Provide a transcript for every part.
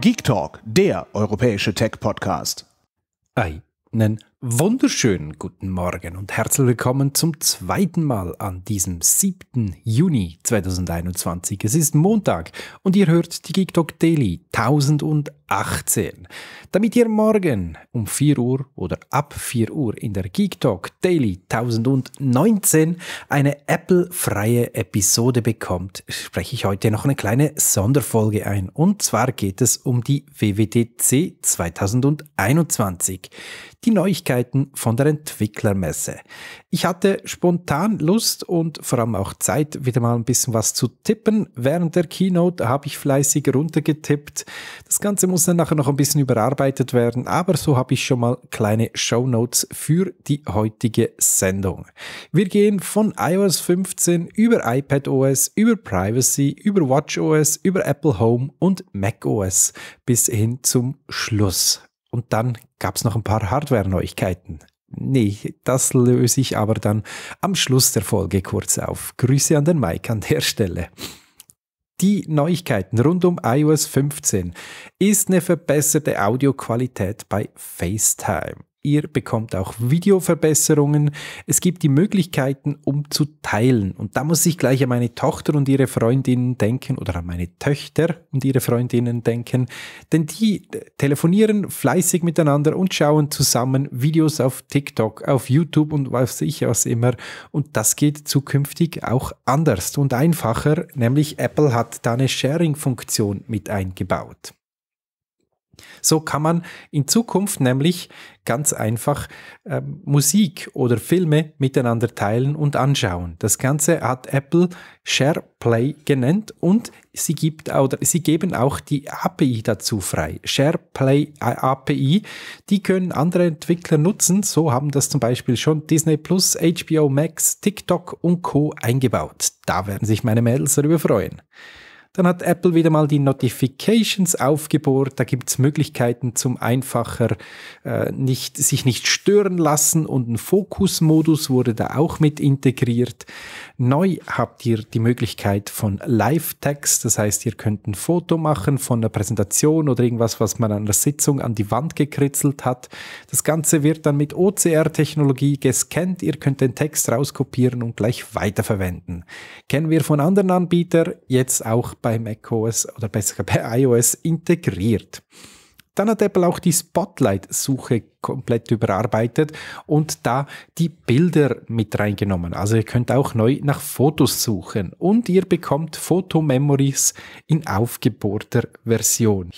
Geek Talk, der europäische Tech-Podcast. Einen wunderschönen guten Morgen und herzlich willkommen zum zweiten Mal an diesem 7. Juni 2021. Es ist Montag und ihr hört die Geek Talk Daily 1001 18. Damit ihr morgen um 4 Uhr oder ab 4 Uhr in der Geek Talk Daily 1019 eine Apple-freie Episode bekommt, spreche ich heute noch eine kleine Sonderfolge ein. Und zwar geht es um die WWDC 2021, die Neuigkeiten von der Entwicklermesse. Ich hatte spontan Lust und vor allem auch Zeit, wieder mal ein bisschen was zu tippen. Während der Keynote habe ich fleißig runtergetippt. Das Ganze muss muss dann nachher noch ein bisschen überarbeitet werden, aber so habe ich schon mal kleine Show Notes für die heutige Sendung. Wir gehen von iOS 15 über iPadOS, über Privacy, über WatchOS, über Apple Home und macOS bis hin zum Schluss. Und dann gab es noch ein paar Hardware-Neuigkeiten. Nee, das löse ich aber dann am Schluss der Folge kurz auf. Grüße an den Mike an der Stelle. Die Neuigkeiten rund um iOS 15 ist eine verbesserte Audioqualität bei FaceTime. Ihr bekommt auch Videoverbesserungen. Es gibt die Möglichkeiten, um zu teilen. Und da muss ich gleich an meine Tochter und ihre Freundinnen denken oder an meine Töchter und ihre Freundinnen denken. Denn die äh, telefonieren fleißig miteinander und schauen zusammen Videos auf TikTok, auf YouTube und was ich was immer. Und das geht zukünftig auch anders und einfacher. Nämlich Apple hat da eine Sharing-Funktion mit eingebaut. So kann man in Zukunft nämlich ganz einfach äh, Musik oder Filme miteinander teilen und anschauen. Das Ganze hat Apple SharePlay genannt und sie, gibt, oder sie geben auch die API dazu frei. SharePlay API, die können andere Entwickler nutzen. So haben das zum Beispiel schon Disney Plus, HBO Max, TikTok und Co. eingebaut. Da werden sich meine Mädels darüber freuen. Dann hat Apple wieder mal die Notifications aufgebohrt. Da gibt es Möglichkeiten zum einfacher äh, nicht, sich nicht stören lassen und ein Fokusmodus wurde da auch mit integriert. Neu habt ihr die Möglichkeit von Live-Text, das heißt, ihr könnt ein Foto machen von einer Präsentation oder irgendwas, was man an der Sitzung an die Wand gekritzelt hat. Das Ganze wird dann mit OCR-Technologie gescannt. Ihr könnt den Text rauskopieren und gleich weiterverwenden. Kennen wir von anderen Anbietern, jetzt auch bei macOS oder besser bei iOS integriert. Dann hat Apple auch die Spotlight-Suche komplett überarbeitet und da die Bilder mit reingenommen. Also ihr könnt auch neu nach Fotos suchen und ihr bekommt Fotomemories in aufgebohrter Version.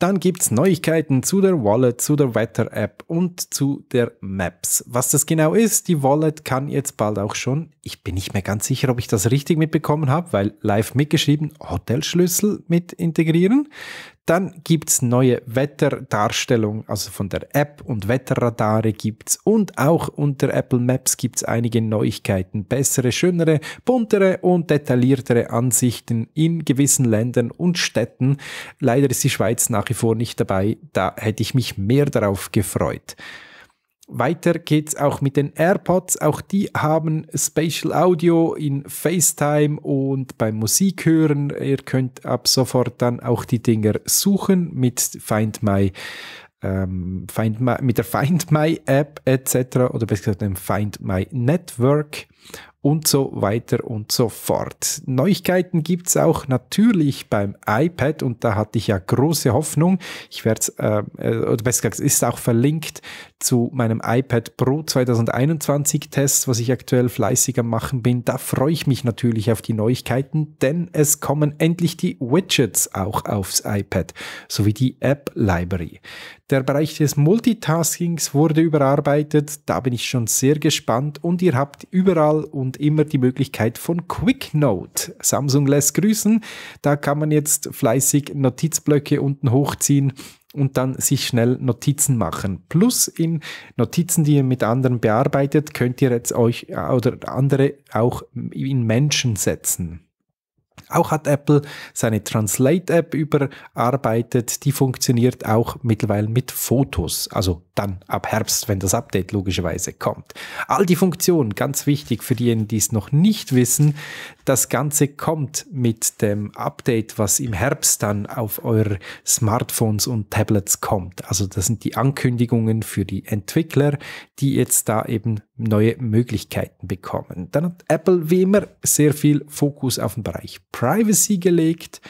Dann gibt es Neuigkeiten zu der Wallet, zu der Wetter-App und zu der Maps. Was das genau ist, die Wallet kann jetzt bald auch schon, ich bin nicht mehr ganz sicher, ob ich das richtig mitbekommen habe, weil live mitgeschrieben, Hotelschlüssel mit integrieren. Dann gibt es neue Wetterdarstellungen, also von der App und Wetterradare gibt es. Und auch unter Apple Maps gibt es einige Neuigkeiten. Bessere, schönere, buntere und detailliertere Ansichten in gewissen Ländern und Städten. Leider ist die Schweiz nach wie vor nicht dabei. Da hätte ich mich mehr darauf gefreut. Weiter geht's auch mit den AirPods. Auch die haben Spatial Audio in FaceTime und beim Musik hören. Ihr könnt ab sofort dann auch die Dinger suchen mit Find My ähm, Find My, mit der Find My App etc. oder besser gesagt dem Find My Network und so weiter und so fort. Neuigkeiten gibt's auch natürlich beim iPad und da hatte ich ja große Hoffnung. Ich werde es, äh, äh, oder besser gesagt, ist auch verlinkt zu meinem iPad Pro 2021 Test, was ich aktuell fleißig am Machen bin. Da freue ich mich natürlich auf die Neuigkeiten, denn es kommen endlich die Widgets auch aufs iPad sowie die App Library. Der Bereich des Multitaskings wurde überarbeitet. Da bin ich schon sehr gespannt und ihr habt überall und und immer die Möglichkeit von QuickNote. Samsung lässt grüßen. Da kann man jetzt fleißig Notizblöcke unten hochziehen und dann sich schnell Notizen machen. Plus in Notizen, die ihr mit anderen bearbeitet, könnt ihr jetzt euch äh, oder andere auch in Menschen setzen. Auch hat Apple seine Translate-App überarbeitet. Die funktioniert auch mittlerweile mit Fotos. Also dann ab Herbst, wenn das Update logischerweise kommt. All die Funktionen, ganz wichtig für diejenigen, die es noch nicht wissen, das Ganze kommt mit dem Update, was im Herbst dann auf eure Smartphones und Tablets kommt. Also das sind die Ankündigungen für die Entwickler, die jetzt da eben neue Möglichkeiten bekommen. Dann hat Apple wie immer sehr viel Fokus auf den Bereich Privacy gelegt.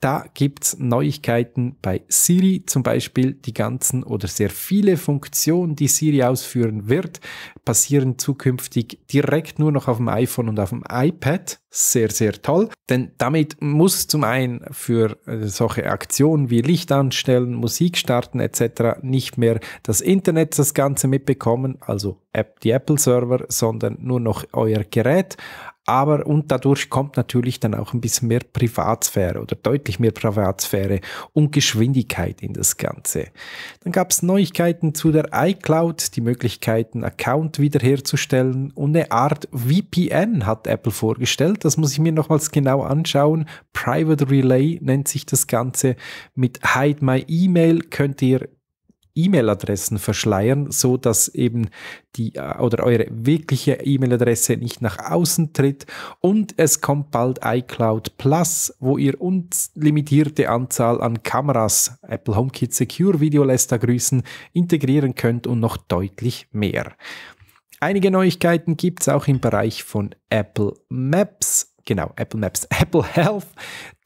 Da gibt's Neuigkeiten bei Siri, zum Beispiel die ganzen oder sehr viele Funktionen, die Siri ausführen wird, passieren zukünftig direkt nur noch auf dem iPhone und auf dem iPad sehr, sehr toll. Denn damit muss zum einen für äh, solche Aktionen wie Licht anstellen, Musik starten etc. nicht mehr das Internet das Ganze mitbekommen, also die Apple-Server, sondern nur noch euer Gerät. Aber und dadurch kommt natürlich dann auch ein bisschen mehr Privatsphäre oder deutlich mehr Privatsphäre und Geschwindigkeit in das Ganze. Dann gab es Neuigkeiten zu der iCloud, die Möglichkeiten, Account wiederherzustellen und eine Art VPN hat Apple vorgestellt das muss ich mir nochmals genau anschauen. Private Relay nennt sich das Ganze. Mit Hide My Email könnt ihr E-Mail-Adressen verschleiern, so dass eben die äh, oder eure wirkliche E-Mail-Adresse nicht nach außen tritt. Und es kommt bald iCloud Plus, wo ihr unlimitierte Anzahl an Kameras, Apple HomeKit Secure Video lässt da grüßen, integrieren könnt und noch deutlich mehr. Einige Neuigkeiten gibt es auch im Bereich von Apple Maps. Genau, Apple Maps, Apple Health.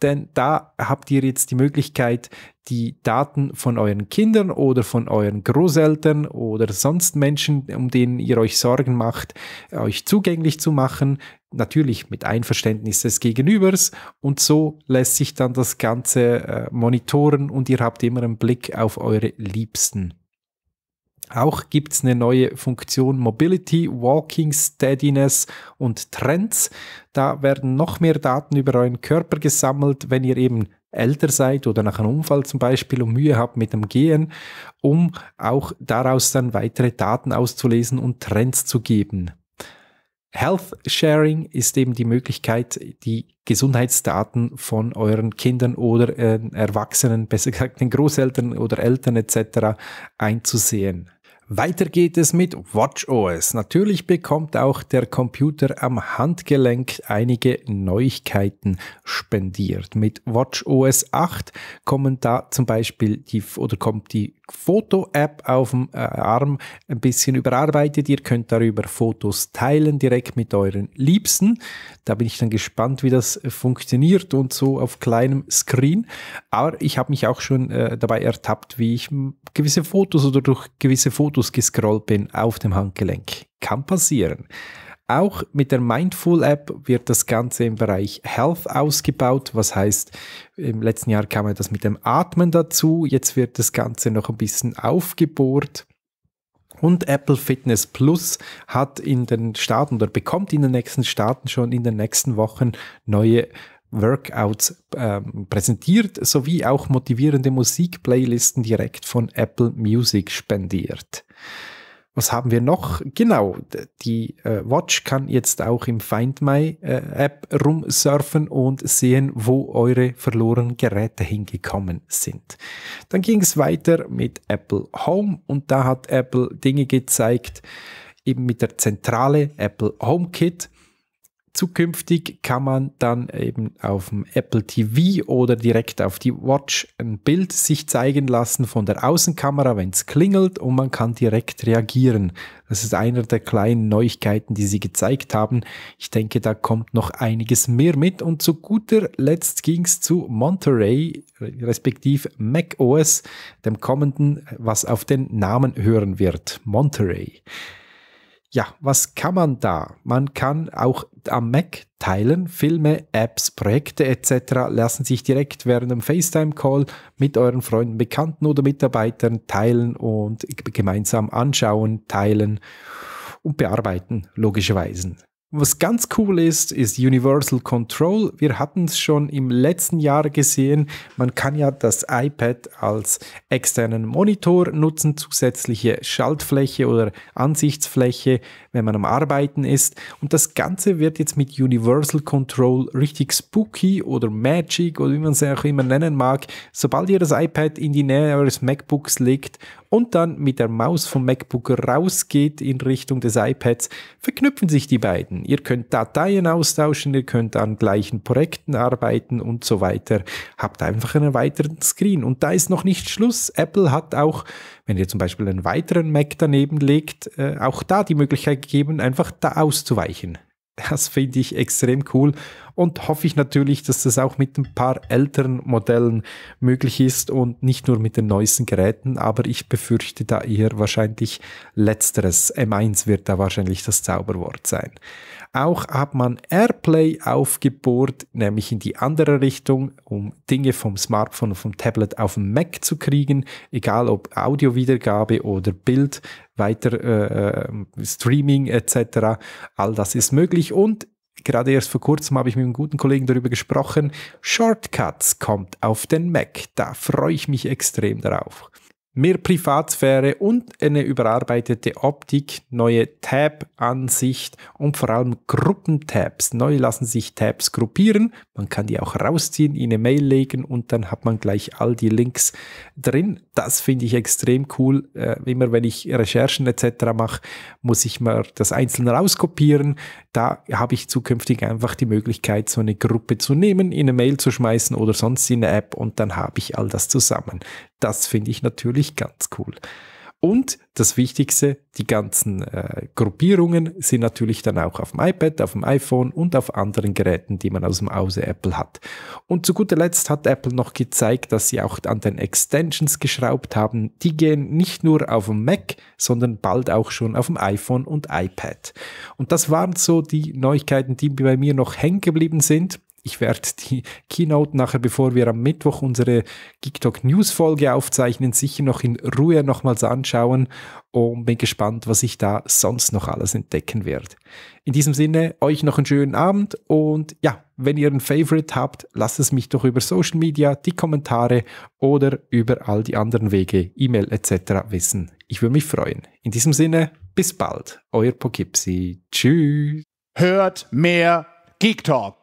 Denn da habt ihr jetzt die Möglichkeit, die Daten von euren Kindern oder von euren Großeltern oder sonst Menschen, um denen ihr euch Sorgen macht, euch zugänglich zu machen. Natürlich mit Einverständnis des Gegenübers. Und so lässt sich dann das Ganze äh, monitoren und ihr habt immer einen Blick auf eure Liebsten. Auch gibt es eine neue Funktion Mobility, Walking, Steadiness und Trends. Da werden noch mehr Daten über euren Körper gesammelt, wenn ihr eben älter seid oder nach einem Unfall zum Beispiel und Mühe habt mit dem Gehen, um auch daraus dann weitere Daten auszulesen und Trends zu geben. Health Sharing ist eben die Möglichkeit, die Gesundheitsdaten von euren Kindern oder äh, Erwachsenen, besser gesagt den Großeltern oder Eltern etc. einzusehen. Weiter geht es mit WatchOS. Natürlich bekommt auch der Computer am Handgelenk einige Neuigkeiten spendiert. Mit WatchOS 8 kommen da zum Beispiel die oder kommt die Foto-App auf dem äh, Arm ein bisschen überarbeitet. Ihr könnt darüber Fotos teilen, direkt mit euren Liebsten. Da bin ich dann gespannt, wie das äh, funktioniert und so auf kleinem Screen. Aber ich habe mich auch schon äh, dabei ertappt, wie ich hm, gewisse Fotos oder durch gewisse Fotos gescrollt bin auf dem Handgelenk. Kann passieren. Auch mit der Mindful App wird das Ganze im Bereich Health ausgebaut, was heißt, im letzten Jahr kam ja das mit dem Atmen dazu, jetzt wird das Ganze noch ein bisschen aufgebohrt. Und Apple Fitness Plus hat in den Staaten oder bekommt in den nächsten Staaten schon in den nächsten Wochen neue Workouts ähm, präsentiert, sowie auch motivierende Musikplaylisten direkt von Apple Music spendiert. Was haben wir noch? Genau, die äh, Watch kann jetzt auch im Find My äh, App rumsurfen und sehen, wo eure verlorenen Geräte hingekommen sind. Dann ging es weiter mit Apple Home und da hat Apple Dinge gezeigt, eben mit der Zentrale Apple HomeKit zukünftig kann man dann eben auf dem Apple TV oder direkt auf die Watch ein Bild sich zeigen lassen von der Außenkamera, wenn es klingelt und man kann direkt reagieren. Das ist einer der kleinen Neuigkeiten, die sie gezeigt haben. Ich denke, da kommt noch einiges mehr mit. Und zu guter Letzt ging es zu Monterey, respektive macOS, dem kommenden, was auf den Namen hören wird. Monterey. Ja, was kann man da? Man kann auch am Mac teilen. Filme, Apps, Projekte etc. lassen sich direkt während einem FaceTime-Call mit euren Freunden, Bekannten oder Mitarbeitern teilen und gemeinsam anschauen, teilen und bearbeiten, logischerweise. Was ganz cool ist, ist Universal Control. Wir hatten es schon im letzten Jahr gesehen. Man kann ja das iPad als externen Monitor nutzen, zusätzliche Schaltfläche oder Ansichtsfläche, wenn man am Arbeiten ist. Und das Ganze wird jetzt mit Universal Control richtig spooky oder magic oder wie man es auch immer nennen mag. Sobald ihr das iPad in die Nähe eures MacBooks legt und dann mit der Maus vom MacBook rausgeht in Richtung des iPads, verknüpfen sich die beiden. Ihr könnt Dateien austauschen, ihr könnt an gleichen Projekten arbeiten und so weiter. Habt einfach einen weiteren Screen. Und da ist noch nicht Schluss. Apple hat auch, wenn ihr zum Beispiel einen weiteren Mac daneben legt, äh, auch da die Möglichkeit gegeben, einfach da auszuweichen. Das finde ich extrem cool und hoffe ich natürlich, dass das auch mit ein paar älteren Modellen möglich ist und nicht nur mit den neuesten Geräten, aber ich befürchte da eher wahrscheinlich letzteres. M1 wird da wahrscheinlich das Zauberwort sein. Auch hat man AirPlay aufgebohrt, nämlich in die andere Richtung, um Dinge vom Smartphone und vom Tablet auf den Mac zu kriegen, egal ob Audio-Wiedergabe oder Bild, weiter äh, äh Streaming etc. All das ist möglich und gerade erst vor kurzem habe ich mit einem guten Kollegen darüber gesprochen. Shortcuts kommt auf den Mac. Da freue ich mich extrem darauf mehr Privatsphäre und eine überarbeitete Optik, neue Tab-Ansicht und vor allem Gruppentabs. Neu lassen sich Tabs gruppieren, man kann die auch rausziehen, in eine Mail legen und dann hat man gleich all die Links drin. Das finde ich extrem cool. Äh, immer wenn ich Recherchen etc. mache, muss ich mir das einzeln rauskopieren. Da habe ich zukünftig einfach die Möglichkeit, so eine Gruppe zu nehmen, in eine Mail zu schmeißen oder sonst in eine App und dann habe ich all das zusammen. Das finde ich natürlich ganz cool. Und das Wichtigste, die ganzen äh, Gruppierungen sind natürlich dann auch auf dem iPad, auf dem iPhone und auf anderen Geräten, die man aus dem Hause Apple hat. Und zu guter Letzt hat Apple noch gezeigt, dass sie auch an den Extensions geschraubt haben. Die gehen nicht nur auf dem Mac, sondern bald auch schon auf dem iPhone und iPad. Und das waren so die Neuigkeiten, die bei mir noch hängen geblieben sind. Ich werde die Keynote nachher, bevor wir am Mittwoch unsere GeekTalk News Folge aufzeichnen, sicher noch in Ruhe nochmals anschauen und bin gespannt, was ich da sonst noch alles entdecken werde. In diesem Sinne, euch noch einen schönen Abend und ja, wenn ihr ein Favorite habt, lasst es mich doch über Social Media, die Kommentare oder über all die anderen Wege, E-Mail etc. wissen. Ich würde mich freuen. In diesem Sinne, bis bald. Euer Pogipsi. Tschüss. Hört mehr Geek Talk.